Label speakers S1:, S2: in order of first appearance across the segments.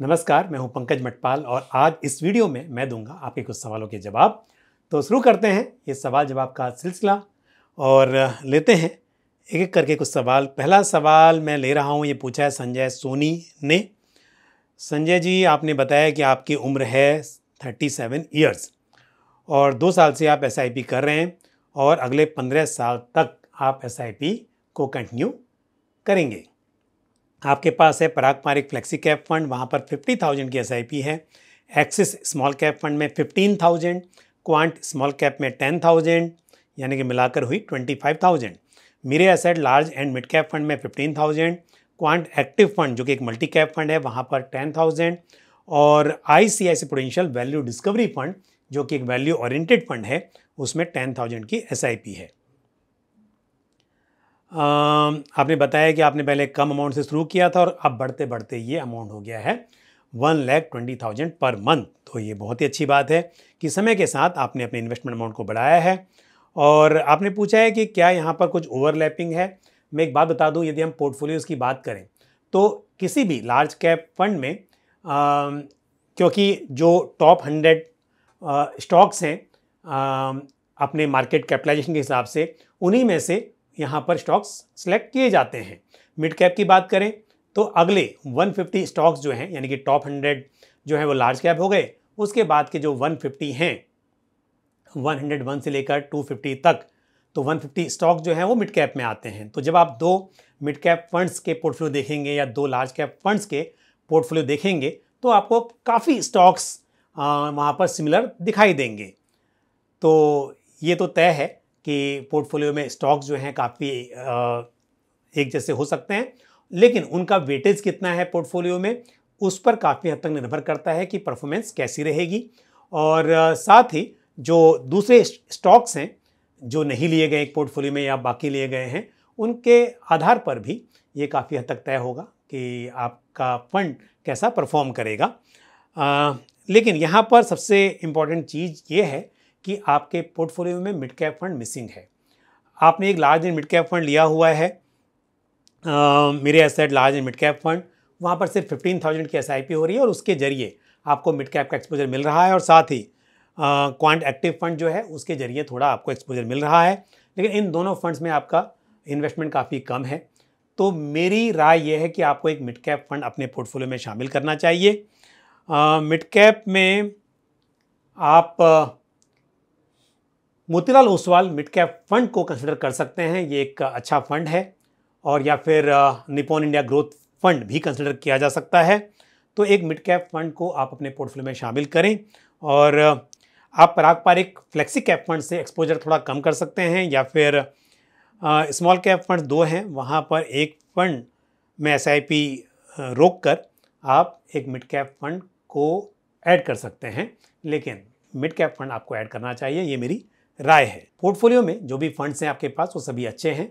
S1: नमस्कार मैं हूं पंकज मटपाल और आज इस वीडियो में मैं दूंगा आपके कुछ सवालों के जवाब तो शुरू करते हैं ये सवाल जवाब का सिलसिला और लेते हैं एक एक करके कुछ सवाल पहला सवाल मैं ले रहा हूं ये पूछा है संजय सोनी ने संजय जी आपने बताया कि आपकी उम्र है थर्टी सेवन ईयर्स और दो साल से आप एस कर रहे हैं और अगले पंद्रह साल तक आप एस को कंटिन्यू करेंगे आपके पास है Parag Parikh flexi cap fund वहाँ पर फिफ्टी थाउजेंड की एस है एक्सिस स्मॉल कैप फंड में fifteen thousand Quant small cap में टेन थाउजेंड यानी कि मिलाकर हुई twenty five thousand Mirae asset large and mid cap fund में fifteen thousand Quant active fund जो कि एक मल्टी कैप फंड है वहाँ पर टेन थाउजेंड और I C I C potential value discovery fund जो कि एक वैल्यू ओरिएंटेड फंड है उसमें टेन थाउजेंड की एस है आपने बताया कि आपने पहले कम अमाउंट से शुरू किया था और अब बढ़ते बढ़ते ये अमाउंट हो गया है one lakh twenty thousand per month तो ये बहुत ही अच्छी बात है कि समय के साथ आपने अपने इन्वेस्टमेंट अमाउंट को बढ़ाया है और आपने पूछा है कि क्या यहाँ पर कुछ ओवरलैपिंग है मैं एक बात बता दूँ यदि हम पोर्टफोलियोज़ की बात करें तो किसी भी लार्ज कैप फंड में आ, क्योंकि जो टॉप हंड्रेड स्टॉक्स हैं अपने मार्केट कैपिटलाइजेशन के हिसाब से उन्हीं में से यहाँ पर स्टॉक्स सेलेक्ट किए जाते हैं मिड कैप की बात करें तो अगले 150 स्टॉक्स जो हैं यानी कि टॉप 100 जो हैं वो लार्ज कैप हो गए उसके बाद के जो 150 हैं 101 से लेकर 250 तक तो 150 स्टॉक्स जो हैं वो मिड कैप में आते हैं तो जब आप दो मिड कैप फंड्स के पोर्टफोलियो देखेंगे या दो लार्ज कैप फंड्स के पोर्टफोलियो देखेंगे तो आपको काफ़ी स्टॉक्स वहाँ पर सिमिलर दिखाई देंगे तो ये तो तय है कि पोर्टफोलियो में स्टॉक्स जो हैं काफ़ी एक जैसे हो सकते हैं लेकिन उनका वेटेज कितना है पोर्टफोलियो में उस पर काफ़ी हद तक निर्भर करता है कि परफॉर्मेंस कैसी रहेगी और साथ ही जो दूसरे स्टॉक्स हैं जो नहीं लिए गए एक पोर्टफोलियो में या बाकी लिए गए हैं उनके आधार पर भी ये काफ़ी हद तक तय होगा कि आपका फंड कैसा परफॉर्म करेगा आ, लेकिन यहाँ पर सबसे इम्पॉर्टेंट चीज़ ये है कि आपके पोर्टफोलियो में मिड कैप फंड मिसिंग है आपने एक large and mid cap fund लिया हुआ है आ, Mirae asset large and mid cap fund वहाँ पर सिर्फ फिफ्टीन थाउजेंड की एस हो रही है और उसके ज़रिए आपको मिड कैप का एक्सपोजर मिल रहा है और साथ ही क्वांट एक्टिव फंड जो है उसके ज़रिए थोड़ा आपको एक्सपोजर मिल रहा है लेकिन इन दोनों फंड्स में आपका इन्वेस्टमेंट काफ़ी कम है तो मेरी राय यह है कि आपको एक मिड कैप फंड अपने पोर्टफोलियो में शामिल करना चाहिए मिड कैप में आप Motilal Oswal mid cap fund को कंसिडर कर सकते हैं ये एक अच्छा फंड है और या फिर निपोन इंडिया ग्रोथ फंड भी कंसिडर किया जा सकता है तो एक मिड कैप फंड को आप अपने पोर्टफोलियो में शामिल करें और आप Parag Parikh flexi cap fund से एक्सपोजर थोड़ा कम कर सकते हैं या फिर स्मॉल कैप फंड दो हैं वहाँ पर एक फंड में एस रोक कर आप एक मिड कैप फंड को ऐड कर सकते हैं लेकिन मिड कैप फंड आपको ऐड करना चाहिए ये मेरी राय है पोर्टफोलियो में जो भी फंड्स हैं आपके पास वो सभी अच्छे हैं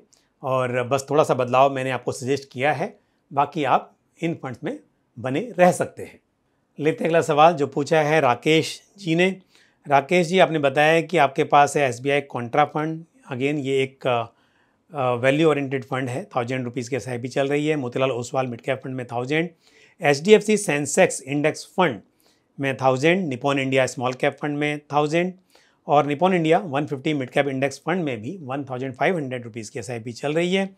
S1: और बस थोड़ा सा बदलाव मैंने आपको सजेस्ट किया है बाकी आप इन फंड्स में बने रह सकते हैं लेते हैं अगला सवाल जो पूछा है राकेश जी ने राकेश जी आपने बताया कि आपके पास है S B I contra fund again ये एक वैल्यू ओरिएंटेड फंड है थाउजेंड रुपीज़ के साथ भी चल रही है Motilal Oswal mid cap fund में thousand H D F C Sensex index fund में thousand Nippon India small cap fund में थाउजेंड और Nippon India 150 mid cap index fund में भी one thousand five hundred rupees की एस चल रही है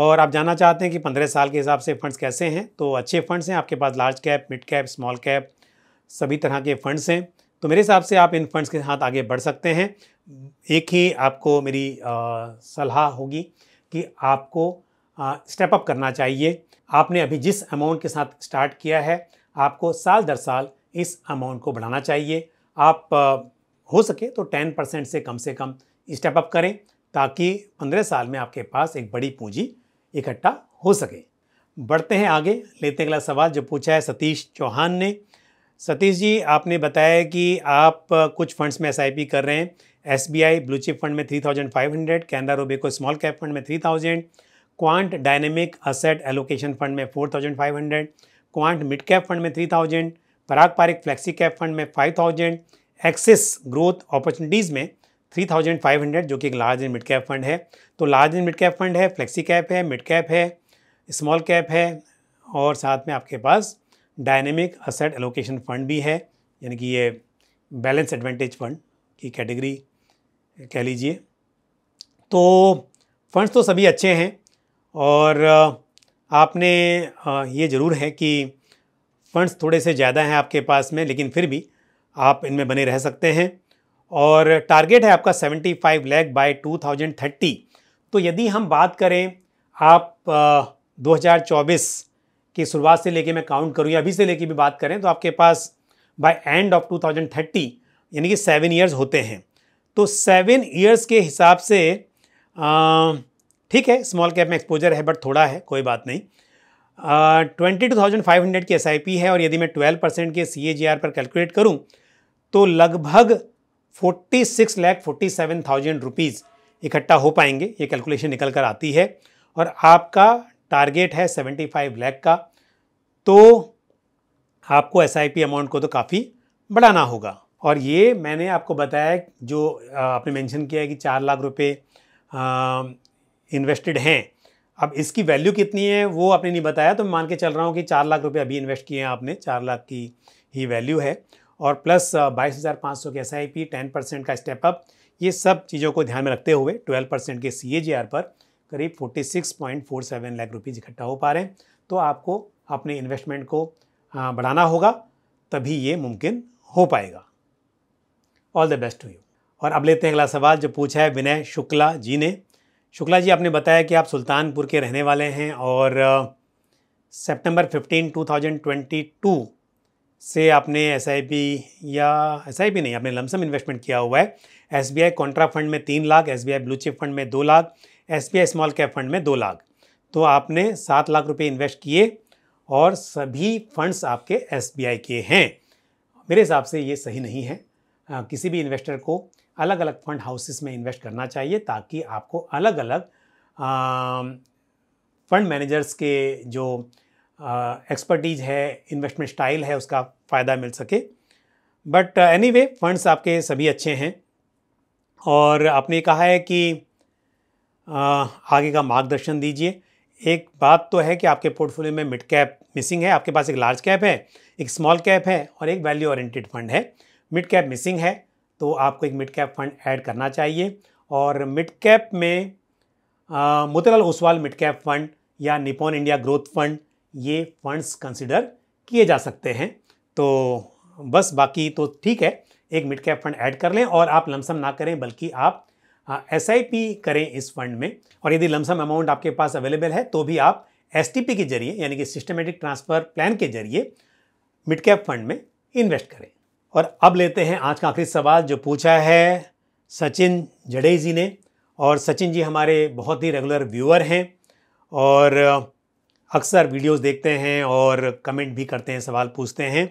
S1: और आप जानना चाहते हैं कि पंद्रह साल के हिसाब से फंड्स कैसे हैं तो अच्छे फंड्स हैं आपके पास large cap mid cap small cap सभी तरह के फंड्स हैं तो मेरे हिसाब से आप इन फंड्स के साथ आगे बढ़ सकते हैं एक ही आपको मेरी सलाह होगी कि आपको स्टेप अप करना चाहिए आपने अभी जिस अमाउंट के साथ स्टार्ट किया है आपको साल दर साल इस अमाउंट को बढ़ाना चाहिए आप हो सके तो टेन परसेंट से कम से कम स्टेप अप करें ताकि पंद्रह साल में आपके पास एक बड़ी पूंजी इकट्ठा हो सके बढ़ते हैं आगे लेते अगला सवाल जो पूछा है सतीश चौहान ने सतीश जी आपने बताया कि आप कुछ फंड्स में एस कर रहे हैं S B I blue chip fund में three thousand five hundred Canara Robeco small cap fund में three thousand Quant dynamic asset allocation fund में four thousand five hundred Quant mid cap fund में three thousand Parag Parikh flexi cap fund में five thousand Axis growth opportunities में 3500 जो कि एक large and mid cap fund है तो large and mid cap fund है फ्लेक्सी कैप है मिड कैप है स्मॉल कैप है और साथ में आपके पास डायनेमिक असेट एलोकेशन फंड भी है यानी कि ये बैलेंस एडवांटेज फंड की कैटेगरी कह लीजिए तो फंड्स तो सभी अच्छे हैं और आपने ये ज़रूर है कि फंड्स थोड़े से ज़्यादा हैं आपके पास में लेकिन फिर भी आप इनमें बने रह सकते हैं और टारगेट है आपका 75 लैख बाई टू तो यदि हम बात करें आप आ, 2024 की शुरुआत से लेके मैं काउंट करूँ या अभी से लेके भी बात करें तो आपके पास बाय एंड ऑफ 2030 यानी कि सेवन ईयर्स होते हैं तो सेवन ईयर्स के हिसाब से ठीक है स्मॉल कैप में एक्सपोजर है बट थोड़ा है कोई बात नहीं twenty two thousand five hundred की एस है और यदि मैं ट्वेल्व परसेंट के सी ए जी आर पर कैलकुलेट करूँ तो लगभग forty six lakh forty seven thousand rupees इकट्ठा हो पाएंगे ये कैलकुलेशन निकल कर आती है और आपका टारगेट है सेवेंटी फाइव लैख का तो आपको एस अमाउंट को तो काफ़ी बढ़ाना होगा और ये मैंने आपको बताया जो आपने मेंशन किया है कि चार लाख रुपए इन्वेस्टेड हैं अब इसकी वैल्यू कितनी है वो आपने नहीं बताया तो मैं मान के चल रहा हूँ कि चार लाख रुपए अभी इन्वेस्ट किए हैं आपने चार लाख की ही वैल्यू है और प्लस बाईस हज़ार पाँच सौ के S I P ten percent का स्टेप अप ये सब चीज़ों को ध्यान में रखते हुए ट्वेल्व परसेंट के सी ए जी आर पर करीब forty six point four seven lakh rupees इकट्ठा हो पा रहे हैं तो आपको अपने इन्वेस्टमेंट को बढ़ाना होगा तभी ये मुमकिन हो पाएगा all the best to you और अब लेते हैं अगला सवाल जो पूछा है विनय शुक्ला जी ने शुक्ला जी आपने बताया कि आप सुल्तानपुर के रहने वाले हैं और सितंबर 15 2022 से आपने एस या एस नहीं आपने लमसम इन्वेस्टमेंट किया हुआ है एस बी कॉन्ट्रा फंड में तीन lakh S B blue chip fund में दो lakh S small cap fund में दो लाख तो आपने सात लाख रुपए इन्वेस्ट किए और सभी फंड्स आपके एस के हैं मेरे हिसाब से ये सही नहीं है आ, किसी भी इन्वेस्टर को अलग अलग फंड हाउसेस में इन्वेस्ट करना चाहिए ताकि आपको अलग अलग फंड मैनेजर्स के जो एक्सपर्टीज है इन्वेस्टमेंट स्टाइल है उसका फ़ायदा मिल सके बट एनी वे फंड्स आपके सभी अच्छे हैं और आपने कहा है कि uh, आगे का मार्गदर्शन दीजिए एक बात तो है कि आपके पोर्टफोलियो में मिड कैप मिसिंग है आपके पास एक लार्ज कैप है एक स्मॉल कैप है और एक वैल्यू ओरिएंटेड फंड है मिड कैप मिसिंग है तो आपको एक मिड कैप फंड ऐड करना चाहिए और मिड कैप में Motilal Oswal mid cap fund या निपोन इंडिया ग्रोथ फंड ये फंड्स कंसिडर किए जा सकते हैं तो बस बाकी तो ठीक है एक मिड कैप फंड ऐड कर लें और आप लमसम ना करें बल्कि आप एस आई पी करें इस फंड में और यदि लमसम अमाउंट आपके पास अवेलेबल है तो भी आप एस टी पी के जरिए यानी कि सिस्टमेटिक ट्रांसफ़र प्लान के जरिए मिड कैप फंड में इन्वेस्ट करें और अब लेते हैं आज का आखिरी सवाल जो पूछा है सचिन जडेजी ने और सचिन जी हमारे बहुत ही रेगुलर व्यूअर हैं और अक्सर वीडियोस देखते हैं और कमेंट भी करते हैं सवाल पूछते हैं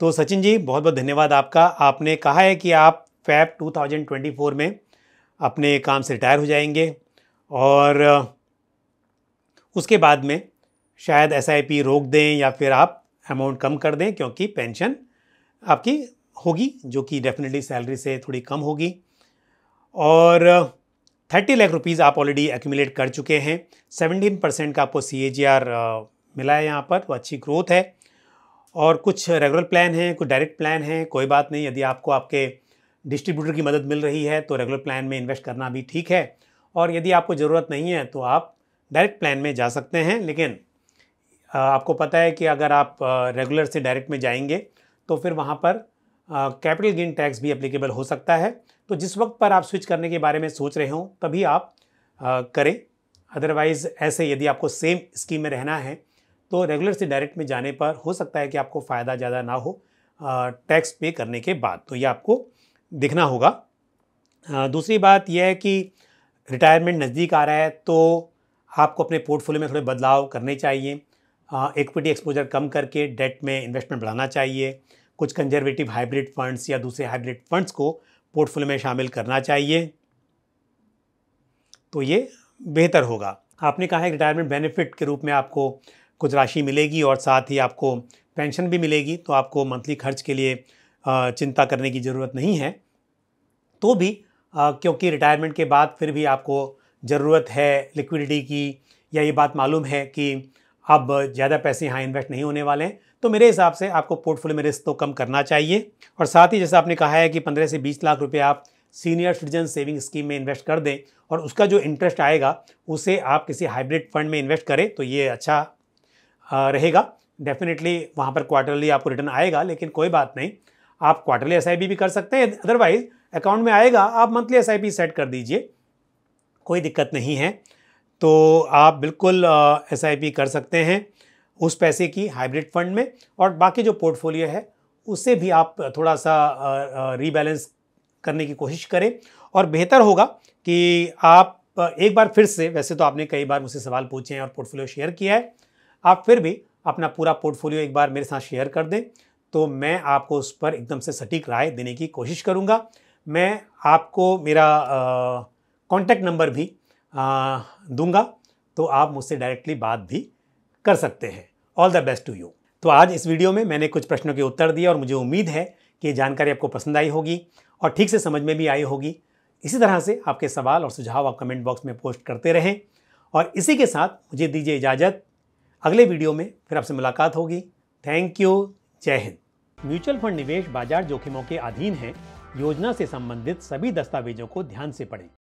S1: तो सचिन जी बहुत बहुत धन्यवाद आपका आपने कहा है कि आप फैब 2024 में अपने काम से रिटायर हो जाएंगे और उसके बाद में शायद एस रोक दें या फिर आप अमाउंट कम कर दें क्योंकि पेंशन आपकी होगी जो कि डेफिनेटली सैलरी से थोड़ी कम होगी और थर्टी लाख रुपीज़ आप ऑलरेडी एक्यूमुलेट कर चुके हैं सेवनटीन परसेंट का आपको सी मिला है यहाँ पर तो अच्छी ग्रोथ है और कुछ रेगुलर प्लान हैं कुछ डायरेक्ट प्लान हैं कोई बात नहीं यदि आपको आपके डिस्ट्रीब्यूटर की मदद मिल रही है तो रेगुलर प्लान में इन्वेस्ट करना भी ठीक है और यदि आपको ज़रूरत नहीं है तो आप डायरेक्ट प्लान में जा सकते हैं लेकिन आपको पता है कि अगर आप रेगुलर से डायरेक्ट में जाएंगे तो फिर वहाँ पर कैपिटल गेन टैक्स भी अप्लीकेबल हो सकता है तो जिस वक्त पर आप स्विच करने के बारे में सोच रहे हों तभी आप uh, करें अदरवाइज़ ऐसे यदि आपको सेम स्कीम में रहना है तो रेगुलर से डायरेक्ट में जाने पर हो सकता है कि आपको फ़ायदा ज़्यादा ना हो टैक्स पे करने के बाद तो ये आपको देखना होगा दूसरी बात यह है कि रिटायरमेंट नज़दीक आ रहा है तो आपको अपने पोर्टफोलियो में थोड़े बदलाव करने चाहिए इक्विटी एक्सपोजर कम करके डेट में इन्वेस्टमेंट बढ़ाना चाहिए कुछ कंजर्वेटिव हाइब्रिड फंड्स या दूसरे हाइब्रिड फंड्स को पोर्टफोलियो में शामिल करना चाहिए तो ये बेहतर होगा आपने कहा है रिटायरमेंट बेनिफिट के रूप में आपको कुछ राशि मिलेगी और साथ ही आपको पेंशन भी मिलेगी तो आपको मंथली खर्च के लिए चिंता करने की ज़रूरत नहीं है तो भी क्योंकि रिटायरमेंट के बाद फिर भी आपको ज़रूरत है लिक्विडिटी की या ये बात मालूम है कि अब ज़्यादा पैसे यहाँ इन्वेस्ट नहीं होने वाले हैं तो मेरे हिसाब से आपको पोर्टफोलियो में रिस्क तो कम करना चाहिए और साथ ही जैसा आपने कहा है कि पंद्रह से बीस लाख रुपये आप सीनियर सिटीजन सेविंग स्कीम में इन्वेस्ट कर दें और उसका जो इंटरेस्ट आएगा उसे आप किसी हाइब्रिड फंड में इन्वेस्ट करें तो ये अच्छा रहेगा डेफिनेटली वहाँ पर क्वार्टरली आपको रिटर्न आएगा लेकिन कोई बात नहीं आप क्वार्टरली एस भी कर सकते हैं अदरवाइज अकाउंट में आएगा आप मंथली एस सेट कर दीजिए कोई दिक्कत नहीं है तो आप बिल्कुल एस कर सकते हैं उस पैसे की हाइब्रिड फंड में और बाकी जो पोर्टफोलियो है उसे भी आप थोड़ा सा रीबैलेंस करने की कोशिश करें और बेहतर होगा कि आप एक बार फिर से वैसे तो आपने कई बार मुझसे सवाल पूछे हैं और पोर्टफोलियो शेयर किया है आप फिर भी अपना पूरा पोर्टफोलियो एक बार मेरे साथ शेयर कर दें तो मैं आपको उस पर एकदम से सटीक राय देने की कोशिश करूँगा मैं आपको मेरा कॉन्टैक्ट नंबर भी आ, दूंगा तो आप मुझसे डायरेक्टली बात भी कर सकते हैं all the best to you तो आज इस वीडियो में मैंने कुछ प्रश्नों के उत्तर दिए और मुझे उम्मीद है कि ये जानकारी आपको पसंद आई होगी और ठीक से समझ में भी आई होगी इसी तरह से आपके सवाल और सुझाव आप कमेंट बॉक्स में पोस्ट करते रहें और इसी के साथ मुझे दीजिए इजाज़त अगले वीडियो में फिर आपसे मुलाकात होगी थैंक यू जय हिंद म्यूचुअल फंड निवेश बाजार जोखिमों के अधीन है योजना से संबंधित सभी दस्तावेजों को ध्यान से पढ़ें